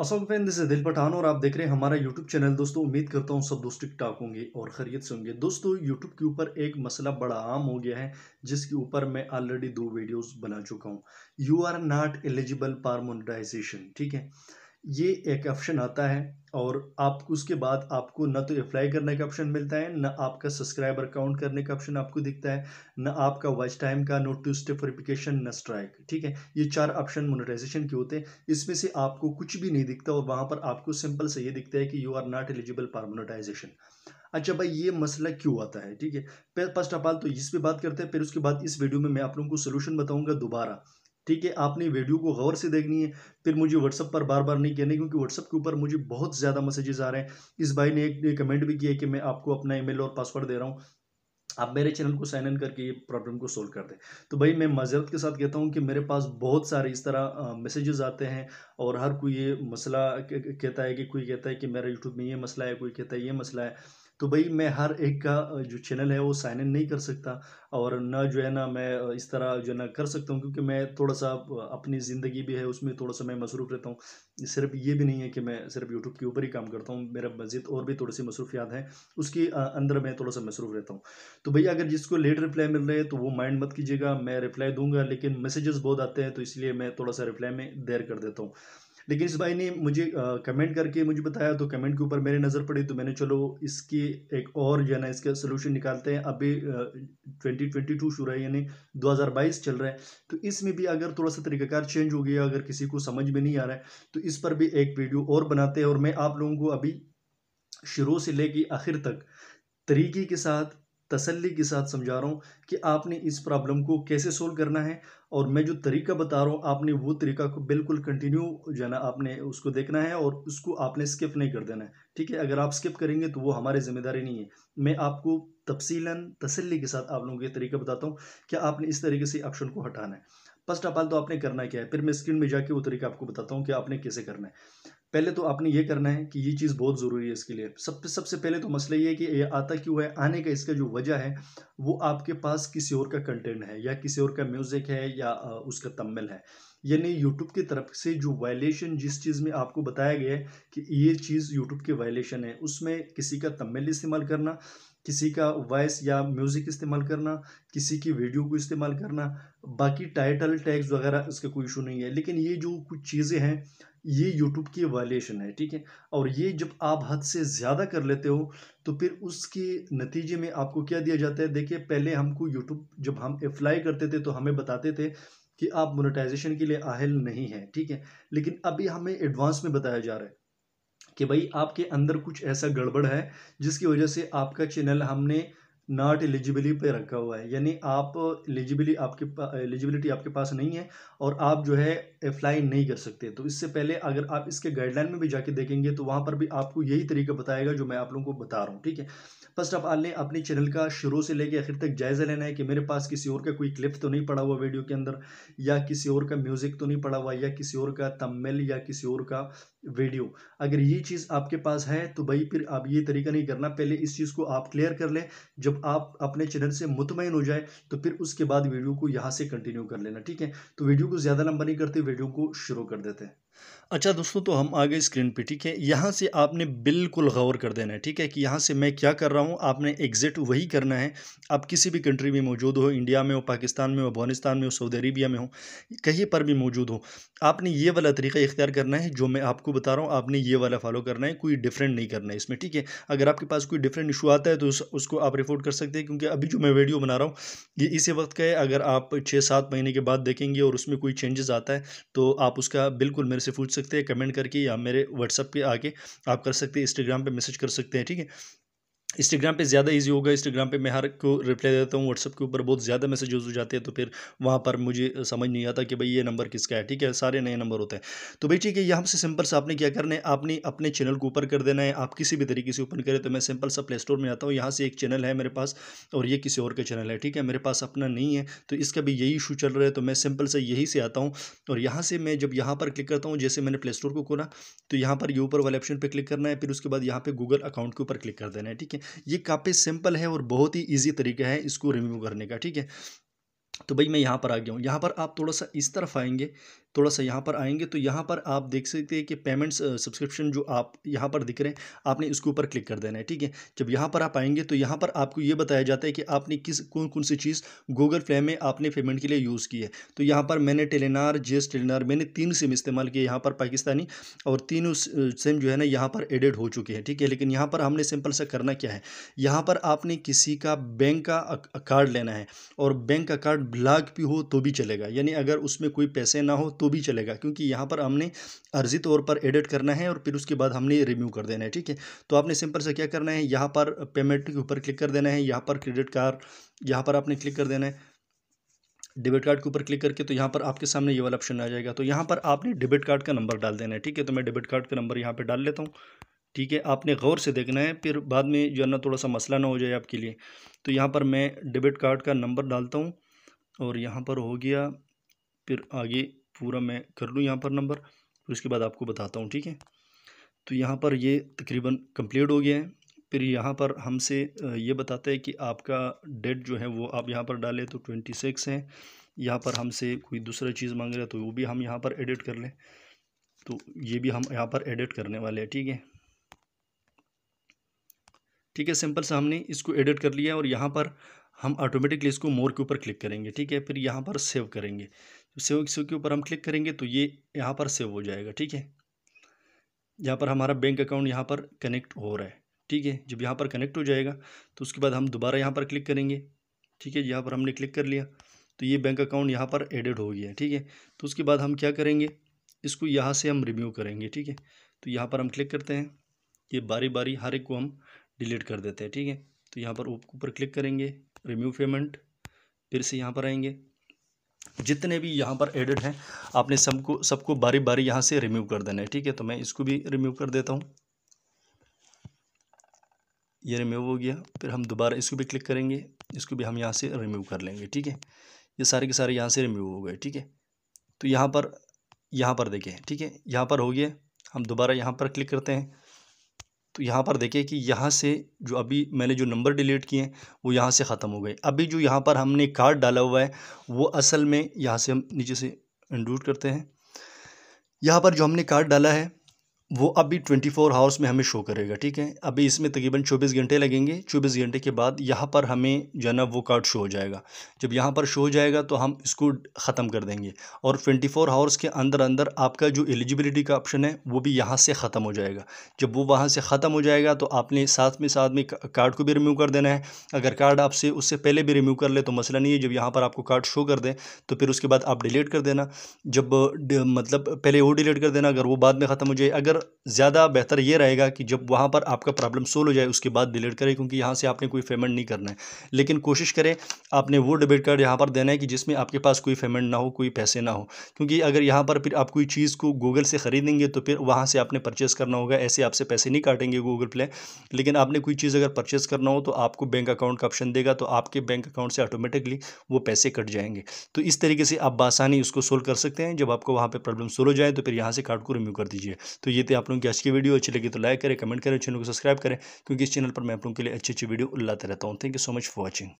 असल fan this दिल पठान और आप देख रहे हैं हमारा यूट्यूब चैनल दोस्तों उम्मीद करता हूँ सब दोस्त टिक टाक होंगे और खरीद से होंगे दोस्तों यूट्यूब के ऊपर एक मसला बड़ा आम हो गया है जिसके ऊपर मैं ऑलरेडी दो वीडियोस बना चुका हूँ you are not eligible for monetization ठीक है ये एक ऑप्शन आता है और आप उसके बाद आपको ना तो अप्लाई करने का ऑप्शन मिलता है ना आपका सब्सक्राइबर काउंट करने का ऑप्शन आपको दिखता है ना आपका वॉच टाइम का टू वेरिफिकेशन न स्ट्राइक ठीक है ये चार ऑप्शन मोनेटाइजेशन के होते हैं इसमें से आपको कुछ भी नहीं दिखता और वहाँ पर आपको सिंपल से ये दिखता है कि you are not eligible for monetization अच्छा भाई ये मसला क्यों आता है ठीक है फर्स्ट ऑफ ऑल तो इस पर बात करते हैं फिर उसके बाद इस वीडियो में मैं आप लोगों को सोल्यूशन बताऊँगा दोबारा ठीक है आपने वीडियो को गौर से देखनी है फिर मुझे व्हाट्सअप पर बार बार नहीं कहना क्योंकि व्हाट्सअप के ऊपर मुझे बहुत ज़्यादा मैसेजेस आ रहे हैं इस भाई ने एक कमेंट भी किया कि मैं आपको अपना ईमेल और पासवर्ड दे रहा हूँ आप मेरे चैनल को साइन इन करके ये प्रॉब्लम को सोल्व कर दें तो भाई मैं माजरत के साथ कहता हूँ कि मेरे पास बहुत सारे इस तरह मैसेजेस आते हैं और हर कोई ये मसला कहता है कि कोई कहता है कि मेरा यूट्यूब में ये मसला है कोई कहता है ये मसला है तो भाई मैं हर एक का जो चैनल है वो साइन इन नहीं कर सकता और ना जो है ना मैं इस तरह जो है ना कर सकता हूँ क्योंकि मैं थोड़ा सा अपनी ज़िंदगी भी है उसमें थोड़ा सा मैं मसरूफ़ रहता हूँ सिर्फ ये भी नहीं है कि मैं सिर्फ यूट्यूब के ऊपर ही काम करता हूँ मेरा मजीद और भी थोड़ी सी मसरूफियात हैं उसके अंदर मैं थोड़ा सा मसरूफ़ रहता हूँ तो भाई अगर जिसको लेट रिप्लाई मिल रहा है तो वो माइंड मत कीजिएगा मैं रिप्लाई दूंगा लेकिन मैसेजेस बहुत आते हैं तो इसलिए मैं थोड़ा सा रिप्लाई में देर कर देता हूँ लेकिन इस भाई ने मुझे कमेंट करके मुझे बताया तो कमेंट के ऊपर मेरे नज़र पड़ी तो मैंने चलो इसकी एक और जो है ना इसका सोल्यूशन निकालते हैं अभी ट्वेंटी ट्वेंटी टू शुरू है यानी दो हज़ार बाईस चल रहा है तो इसमें भी अगर थोड़ा सा तरीक़ाकार चेंज हो गया अगर किसी को समझ में नहीं आ रहा है तो इस पर भी एक वीडियो और बनाते हैं और मैं आप लोगों को अभी शुरू से लेके आखिर तक तरीके के साथ तसल्ली के साथ समझा रहा हूँ कि आपने इस प्रॉब्लम को कैसे सोल्व करना है और मैं जो तरीका बता रहा हूँ आपने वो तरीका को बिल्कुल कंटिन्यू जो है आपने उसको देखना है और उसको आपने स्किप नहीं कर देना है ठीक है अगर आप स्किप करेंगे तो वो हमारी जिम्मेदारी नहीं है मैं आपको तफसीला तसली के साथ आप लोगों के तरीका बताता हूँ कि आपने इस तरीके से ऑप्शन को हटाना है फर्स्ट ऑफ ऑल तो आपने करना क्या है फिर मैं स्क्रीन में जाके वो तरीका आपको बताता हूँ कि आपने कैसे करना है पहले तो आपने ये करना है कि ये चीज़ बहुत ज़रूरी है इसके लिए सबसे सबसे पहले तो मसला ये है कि ये आता क्यों है आने का इसका जो वजह है वो आपके पास किसी और का कंटेंट है या किसी और का म्यूज़िक है या उसका तमिल है यानी यूट्यूब की तरफ से जो वायलेशन जिस चीज़ में आपको बताया गया है कि ये चीज़ यूट्यूब की वायलेशन है उसमें किसी का तमिल इस्तेमाल करना किसी का वॉइस या म्यूज़िक इस्तेमाल करना किसी की वीडियो को इस्तेमाल करना बाकी टाइटल टैग्स वगैरह इसका कोई इशू नहीं है लेकिन ये जो कुछ चीज़ें हैं ये यूट्यूब की वायलेशन है ठीक है और ये जब आप हद से ज़्यादा कर लेते हो तो फिर उसके नतीजे में आपको क्या दिया जाता है देखिए पहले हमको यूट्यूब जब हम अप्लाई करते थे तो हमें बताते थे कि आप मोनेटाइजेशन के लिए आहल नहीं है ठीक है लेकिन अभी हमें एडवांस में बताया जा रहा है कि भाई आपके अंदर कुछ ऐसा गड़बड़ है जिसकी वजह से आपका चैनल हमने नॉट एलिजिबली पे रखा हुआ है यानी आप एलिजिबली आपके एलिजिबिलिटी आपके पास नहीं है और आप जो है अप्लाई नहीं कर सकते तो इससे पहले अगर आप इसके गाइडलाइन में भी जाके देखेंगे तो वहाँ पर भी आपको यही तरीका बताएगा जो मैं आप लोगों को बता रहा हूँ ठीक है फर्स्ट आप आपने अपने चैनल का शुरू से लेके आखिर तक जायज़ा लेना है कि मेरे पास किसी और का कोई क्लिप तो नहीं पड़ा हुआ वीडियो के अंदर या किसी और का म्यूज़िक तो नहीं पड़ा हुआ या किसी और का तमिल या किसी और का वीडियो अगर ये चीज़ आपके पास है तो भाई फिर आप ये तरीका नहीं करना पहले इस चीज़ को आप क्लियर कर लें जब आप अपने चैनल से मुतमिन हो जाए तो फिर उसके बाद वीडियो को यहाँ से कंटिन्यू कर लेना ठीक है तो वीडियो को ज़्यादा लंबा नहीं करते वीडियो को शुरू कर देते हैं अच्छा दोस्तों तो हम आ गए स्क्रीन पे ठीक है यहाँ से आपने बिल्कुल गौर कर देना है ठीक है कि यहाँ से मैं क्या कर रहा हूँ आपने एग्जिट वही करना है आप किसी भी कंट्री में मौजूद हो इंडिया में हो पाकिस्तान में हो अफगानिस्तान में हो सऊदी अरेबिया में हो कहीं पर भी मौजूद हो आपने ये वाला तरीका इख्तियार करना है जो मैं आपको बता रहा हूँ आपने ये वाला फॉलो करना है कोई डिफरेंट नहीं करना है इसमें ठीक है अगर आपके पास कोई डिफरेंट इशू आता है तो उसको आप रिपोर्ट कर सकते हैं क्योंकि अभी जो मैं वीडियो बना रहा हूँ ये इसी वक्त का है अगर आप छः सात महीने के बाद देखेंगे और उसमें कोई चेंजेस आता है तो आप उसका बिल्कुल मेरे से पूछ सकते हैं कमेंट करके या मेरे व्हाट्सअप पे आके आप कर सकते हैं इंस्टाग्राम पे मैसेज कर सकते हैं ठीक है इंस्टाग्राम पे ज़्यादा इजी होगा इंस्टाग्राम पे मैं हर को रिप्लाई देता हूँ व्हाट्सअप के ऊपर बहुत ज़्यादा मैसेजेस हो जाते हैं तो फिर वहाँ पर मुझे समझ नहीं आता कि भाई ये नंबर किसका है ठीक है सारे नए नंबर होते हैं तो भाई ठीक है यहाँ से सिंपल सा आपने क्या करना है आपने अपने चैनल को ऊपर कर देना है आप किसी भी तरीके से ओपन करें तो मैं सिंपल सा प्ले स्टोर में आता हूँ यहाँ से एक चैनल है मेरे पास और ये किसी और का चैनल है ठीक है मेरे पास अपना नहीं है तो इसका भी यही इशू चल रहा है तो मैं सिंपल से यही से आता हूँ और यहाँ से मैं जब यहाँ पर क्लिक करता हूँ जैसे मैंने प्ले स्टोर को खोला तो यहाँ पर ये ऊपर वाले ऑप्शन पर क्लिक करना है फिर उसके बाद यहाँ पर गूगल अकाउंट के ऊपर क्लिक कर देना है ठीक है ये काफ़ी सिंपल है और बहुत ही ईजी तरीका है इसको रिमूव करने का ठीक है तो भाई मैं यहाँ पर आ गया हूँ यहाँ पर आप थोड़ा सा इस तरफ आएंगे थोड़ा सा यहाँ पर आएंगे तो यहाँ पर आप देख सकते हैं कि पेमेंट्स सब्सक्रिप्शन जो आप यहाँ पर दिख रहे हैं आपने इसके ऊपर क्लिक कर देना है ठीक है जब यहाँ पर आप आएंगे तो यहाँ पर आपको ये बताया जाता है कि आपने किस कौन कौन सी चीज़ गूगल प्ले में आपने पेमेंट के लिए यूज़ की है तो यहाँ पर मैंने टेलीनार जेस टेलीनार मैंने तीन सिम इस्तेमाल किए यहाँ पर पाकिस्तानी और तीनों सिम जो है ना यहाँ पर एडिड हो चुके हैं ठीक है लेकिन यहाँ पर हमने सिंपल सा करना क्या है यहाँ पर आपने किसी का बैंक का कार्ड लेना है और बैंक का कार्ड ब्लॉक भी हो तो भी चलेगा यानी अगर उसमें कोई पैसे ना हो तो तो भी चलेगा क्योंकि यहाँ पर हमने अर्जी तौर पर एडिट करना है और फिर उसके बाद हमने रिम्यू कर देना है ठीक है तो आपने सिंपल से क्या करना है यहाँ पर पेमेंट के ऊपर क्लिक कर देना है यहाँ पर क्रेडिट कार्ड यहाँ पर आपने क्लिक कर देना है डेबिट कार्ड के ऊपर क्लिक करके तो यहाँ पर आपके सामने ये वाला ऑप्शन आ जाएगा तो यहाँ पर आपने डेबिट कार्ड का नंबर डाल देना है ठीक है तो मैं डेबिट कार्ड का नंबर यहाँ पर डाल लेता हूँ ठीक है आपने गौर से देखना है फिर बाद में जो है ना थोड़ा सा मसला ना हो जाए आपके लिए तो यहाँ पर मैं डेबिट कार्ड का नंबर डालता हूँ और यहाँ पर हो गया फिर आगे पूरा मैं कर लूँ यहाँ पर नंबर फिर उसके बाद आपको बताता हूँ ठीक है तो यहाँ पर ये तकरीबन कंप्लीट हो गया है फिर यहाँ पर हमसे ये बताते हैं कि आपका डेट जो है वो आप यहाँ पर डालें तो ट्वेंटी सिक्स है यहाँ पर हमसे कोई दूसरा चीज़ मांग रहा है तो वो भी हम यहाँ पर एडिट कर लें तो ये भी हम यहाँ पर एडिट करने वाले हैं ठीक है ठीक है सिंपल सा हमने इसको एडिट कर लिया और यहाँ पर हम ऑटोमेटिकली इसको मोर के ऊपर क्लिक करेंगे ठीक है फिर यहाँ पर सेव करेंगे सेव सेव के ऊपर हम क्लिक करेंगे तो ये यहाँ पर सेव हो जाएगा ठीक है यहाँ पर हमारा बैंक अकाउंट यहाँ पर कनेक्ट हो रहा है ठीक है जब यहाँ पर कनेक्ट हो जाएगा तो उसके बाद हम दोबारा यहाँ पर क्लिक करेंगे ठीक है यहाँ पर हमने क्लिक कर लिया तो ये बैंक अकाउंट यहाँ पर एडिड हो गया ठीक है तो उसके बाद हम क्या करेंगे इसको यहाँ से हम रिव्यू करेंगे ठीक है तो यहाँ पर हम क्लिक करते हैं ये बारी बारी हर एक को हम डिलीट कर देते हैं ठीक है तो यहाँ पर ऊपर क्लिक करेंगे रिम्यू पेमेंट फिर से यहाँ पर आएंगे जितने भी यहाँ पर एडिड हैं आपने सबको सबको बारी बारी यहाँ से रिमूव कर देना है ठीक है तो मैं इसको भी रिमूव कर देता हूँ ये रिमूव हो गया फिर हम दोबारा इसको भी क्लिक करेंगे इसको भी हम यहाँ से रिमूव कर लेंगे ठीक है ये सारे के सारे यहाँ से रिमूव हो गए ठीक है तो यहाँ पर यहाँ पर देखें ठीक है यहाँ पर हो गया हम दोबारा यहाँ पर क्लिक करते हैं तो यहाँ पर देखिए कि यहाँ से जो अभी मैंने जो नंबर डिलीट किए हैं वो यहाँ से ख़त्म हो गए अभी जो यहाँ पर हमने कार्ड डाला हुआ है वो असल में यहाँ से हम नीचे से इंडूट करते हैं यहाँ पर जो हमने कार्ड डाला है वो अभी 24 फोर आवर्स में हमें शो करेगा ठीक है अभी इसमें तकरीबन 24 घंटे लगेंगे 24 घंटे के बाद यहाँ पर हमें जो है ना वो कार्ड शो हो जाएगा जब यहाँ पर शो हो जाएगा तो हम इसको ख़त्म कर देंगे और 24 फोर आवर्स के अंदर अंदर आपका जो एलिजिबिलिटी का ऑप्शन है वो भी यहाँ से ख़त्म हो जाएगा जब वो वहाँ से ख़त्म हो जाएगा तो आपने साथ में साथ में कार्ड को भी रिम्यू कर देना है अगर कार्ड आपसे उससे पहले भी रिम्यू कर ले तो मसला नहीं है जब यहाँ पर आपको कार्ड शो कर दें तो फिर उसके बाद आप डिलीट कर देना जब मतलब पहले वो डिलीट कर देना अगर वो बाद में ख़त्म हो जाए अगर बेहतर ज़्यादा बेहतर ये रहेगा कि जब वहाँ पर आपका प्रॉब्लम सोल्व हो जाए उसके बाद डिलीट करें क्योंकि यहाँ से आपने कोई पेमेंट नहीं करना है लेकिन कोशिश करें आपने वो डेबिट कार्ड यहाँ पर देना है कि जिसमें आपके पास कोई पेमेंट ना हो कोई पैसे ना हो क्योंकि अगर यहाँ पर फिर आप कोई चीज़ को गूगल से ख़रीदेंगे तो फिर वहाँ से आपने परचेज़ करना होगा ऐसे आपसे पैसे नहीं काटेंगे गूगल प्ले लेकिन आपने कोई चीज़ अगर परचेज़ करना हो तो आपको बैंक अकाउंट का ऑप्शन देगा तो आपके बैंक अकाउंट से ऑटोमेटिकली वो पैसे कट जाएंगे तो इस तरीके से आप बासानी उसको सोल्व कर सकते हैं जब आपको वहाँ पर प्रॉब्लम सोल्व हो जाए तो फिर यहाँ से कार्ड को रिम्यू कर दीजिए तो ये थी आप लोगों की आज की वीडियो अच्छी लगी तो लाइक करें कमेंट करें चैनल को सब्सक्राइब करें क्योंकि इस चैनल पर मैं आप लोगों के लिए अच्छी अच्छी वीडियो लाते रहता हूँ thank you so much for watching